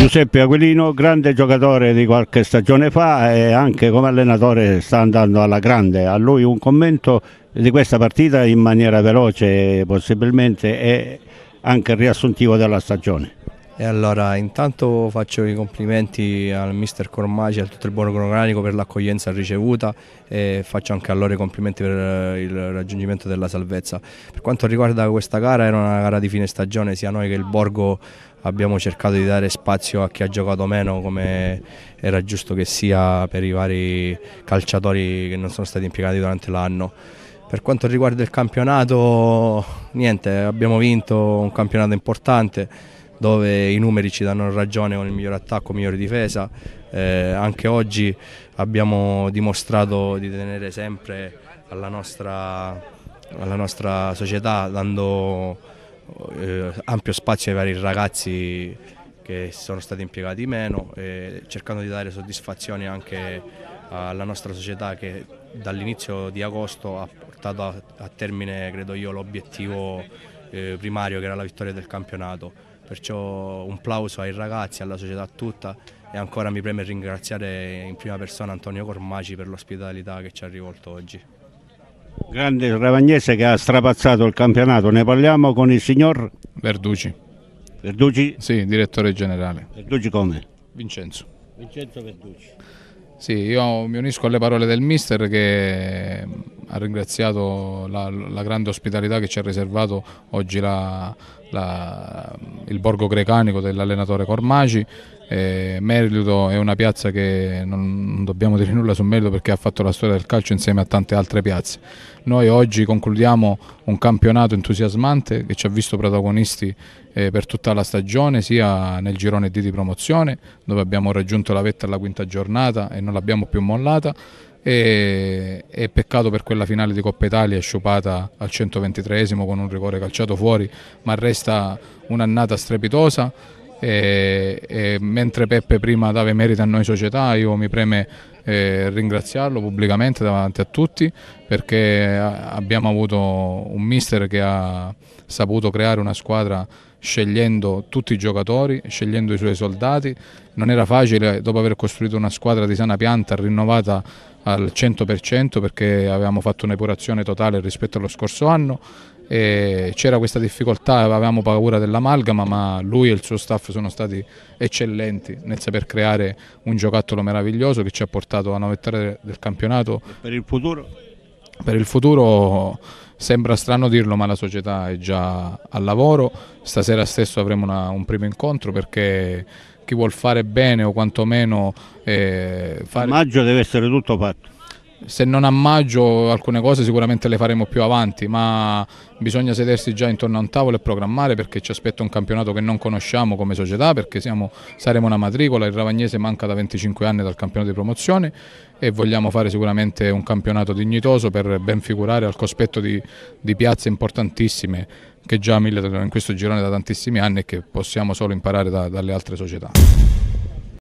Giuseppe Aquilino, grande giocatore di qualche stagione fa e anche come allenatore sta andando alla grande. A lui un commento di questa partita in maniera veloce possibilmente e anche riassuntivo della stagione. E allora intanto faccio i complimenti al mister Cormagi e a tutto il buon cronografico per l'accoglienza ricevuta e faccio anche a loro i complimenti per eh, il raggiungimento della salvezza. Per quanto riguarda questa gara era una gara di fine stagione, sia noi che il Borgo abbiamo cercato di dare spazio a chi ha giocato meno come era giusto che sia per i vari calciatori che non sono stati impiegati durante l'anno. Per quanto riguarda il campionato, niente, abbiamo vinto un campionato importante dove i numeri ci danno ragione con il miglior attacco, migliore difesa. Eh, anche oggi abbiamo dimostrato di tenere sempre alla nostra, alla nostra società, dando eh, ampio spazio ai vari ragazzi che sono stati impiegati meno, e cercando di dare soddisfazione anche alla nostra società che dall'inizio di agosto ha portato a, a termine, credo io, l'obiettivo eh, primario che era la vittoria del campionato. Perciò un plauso ai ragazzi, alla società tutta e ancora mi preme ringraziare in prima persona Antonio Cormaci per l'ospitalità che ci ha rivolto oggi. Grande Ravagnese che ha strapazzato il campionato, ne parliamo con il signor Verducci. Verducci? Sì, direttore generale. Verducci come? Vincenzo. Vincenzo Verducci. Sì, io mi unisco alle parole del mister che ha ringraziato la, la, grande ospitalità che ci ha riservato oggi la, la, il borgo grecanico dell'allenatore Cormaci. Eh, Merito è una piazza che non, non dobbiamo dire nulla su Merito perché ha fatto la storia del calcio insieme a tante altre piazze. Noi oggi concludiamo un campionato entusiasmante che ci ha visto protagonisti eh, per tutta la stagione, sia nel girone D di promozione dove abbiamo raggiunto la vetta alla quinta giornata e non l'abbiamo più mollata e, e, peccato per quella finale di Coppa Italia sciupata al 123 esimo con un rigore calciato fuori, ma resta un'annata strepitosa. E, e mentre Peppe prima dava merito a noi società, io mi preme eh, ringraziarlo pubblicamente davanti a tutti perché abbiamo avuto un mister che ha saputo creare una squadra scegliendo tutti i giocatori, scegliendo i suoi soldati. Non era facile, dopo aver costruito una squadra di sana pianta, rinnovata al 100% perché avevamo fatto un'epurazione totale rispetto allo scorso anno c'era questa difficoltà, avevamo paura dell'amalgama, ma lui e il suo staff sono stati eccellenti nel saper creare un giocattolo meraviglioso che ci ha portato a 9 vittorie del campionato. per il futuro? Per il futuro sembra strano dirlo, ma la società è già al lavoro. Stasera stesso avremo una, un primo incontro perché chi vuol fare bene o quantomeno eh, fare... A maggio deve essere tutto fatto. Se non a maggio alcune cose sicuramente le faremo più avanti, ma bisogna sedersi già intorno a un tavolo e programmare perché ci aspetta un campionato che non conosciamo come società, perché siamo, saremo una matricola, il Ravagnese manca da 25 anni dal campionato di promozione e vogliamo fare sicuramente un campionato dignitoso per ben figurare al cospetto di, di piazze importantissime che già militano in questo girone da tantissimi anni e che possiamo solo imparare da, dalle altre società.